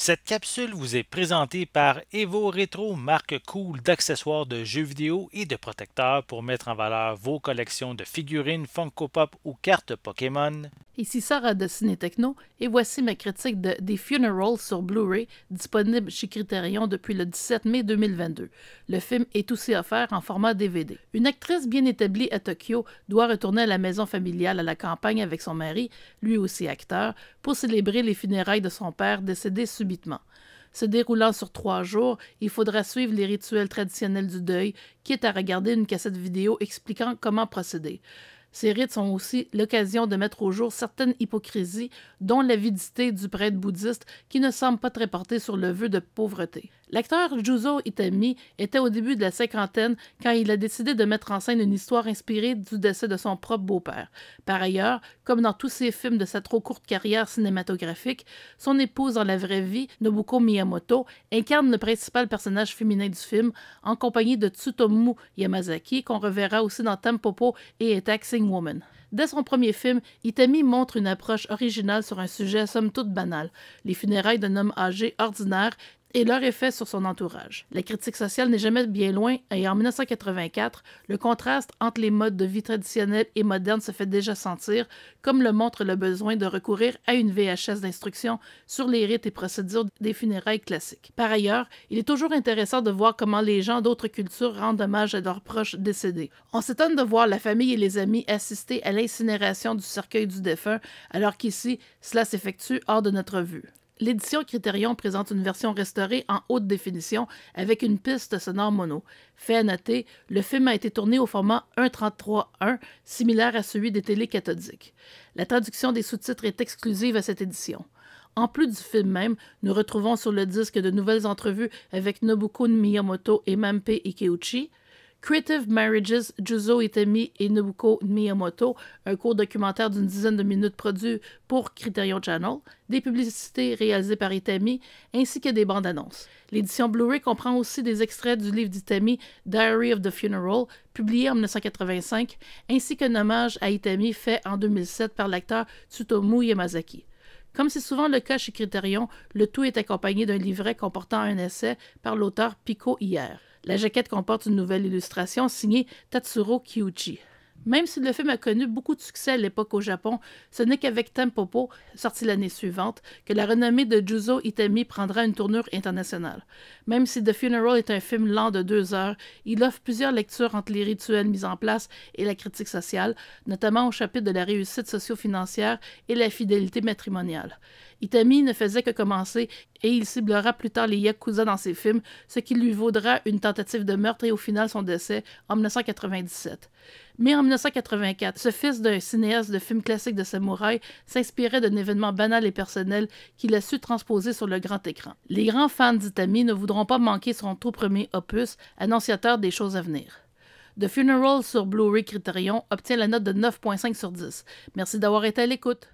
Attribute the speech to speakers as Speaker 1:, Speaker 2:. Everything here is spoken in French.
Speaker 1: Cette capsule vous est présentée par Evo Retro, marque cool d'accessoires de jeux vidéo et de protecteurs pour mettre en valeur vos collections de figurines Funko Pop ou cartes Pokémon. Ici Sarah de Ciné Techno et voici ma critique de The Funeral sur Blu-ray, disponible chez Criterion depuis le 17 mai 2022. Le film est aussi offert en format DVD. Une actrice bien établie à Tokyo doit retourner à la maison familiale à la campagne avec son mari, lui aussi acteur, pour célébrer les funérailles de son père décédé se déroulant sur trois jours, il faudra suivre les rituels traditionnels du deuil, quitte à regarder une cassette vidéo expliquant comment procéder. Ces rites sont aussi l'occasion de mettre au jour certaines hypocrisies, dont l'avidité du prêtre bouddhiste qui ne semble pas très porté sur le vœu de pauvreté. L'acteur Juzo Itami était au début de la cinquantaine quand il a décidé de mettre en scène une histoire inspirée du décès de son propre beau-père. Par ailleurs, comme dans tous ses films de sa trop courte carrière cinématographique, son épouse dans la vraie vie, Nobuko Miyamoto, incarne le principal personnage féminin du film en compagnie de Tsutomu Yamazaki qu'on reverra aussi dans Tampopo et A Taxing Woman. Dès son premier film, Itami montre une approche originale sur un sujet somme toute banal, les funérailles d'un homme âgé ordinaire et leur effet sur son entourage. La critique sociale n'est jamais bien loin et en 1984, le contraste entre les modes de vie traditionnels et modernes se fait déjà sentir, comme le montre le besoin de recourir à une VHS d'instruction sur les rites et procédures des funérailles classiques. Par ailleurs, il est toujours intéressant de voir comment les gens d'autres cultures rendent hommage à leurs proches décédés. On s'étonne de voir la famille et les amis assister à l'incinération du cercueil du défunt, alors qu'ici, cela s'effectue hors de notre vue l'édition Criterion présente une version restaurée en haute définition avec une piste sonore mono. Fait à noter, le film a été tourné au format 1.33.1, similaire à celui des télés cathodiques. La traduction des sous-titres est exclusive à cette édition. En plus du film même, nous retrouvons sur le disque de nouvelles entrevues avec Nobuko Miyamoto et Mampe Ikeuchi, Creative Marriages, Juzo Itami et Nobuko Miyamoto, un court documentaire d'une dizaine de minutes produit pour Criterion Channel, des publicités réalisées par Itami, ainsi que des bandes annonces. L'édition Blu-ray comprend aussi des extraits du livre d'Itami, Diary of the Funeral, publié en 1985, ainsi qu'un hommage à Itami fait en 2007 par l'acteur Tsutomu Yamazaki. Comme c'est souvent le cas chez Criterion, le tout est accompagné d'un livret comportant un essai par l'auteur Pico hier. La jaquette comporte une nouvelle illustration signée Tatsuro Kiyuchi. Même si le film a connu beaucoup de succès à l'époque au Japon, ce n'est qu'avec Tempopo, sorti l'année suivante, que la renommée de Juzo Itami prendra une tournure internationale. Même si The Funeral est un film lent de deux heures, il offre plusieurs lectures entre les rituels mis en place et la critique sociale, notamment au chapitre de la réussite socio-financière et la fidélité matrimoniale. Itami ne faisait que commencer et il ciblera plus tard les Yakuza dans ses films, ce qui lui vaudra une tentative de meurtre et au final son décès en 1997. Mais en 1984, ce fils d'un cinéaste de films classiques de samouraï s'inspirait d'un événement banal et personnel qu'il a su transposer sur le grand écran. Les grands fans d'Itami ne voudront pas manquer son tout premier opus, annonciateur des choses à venir. The Funeral sur Blu-ray Criterion obtient la note de 9.5 sur 10. Merci d'avoir été à l'écoute.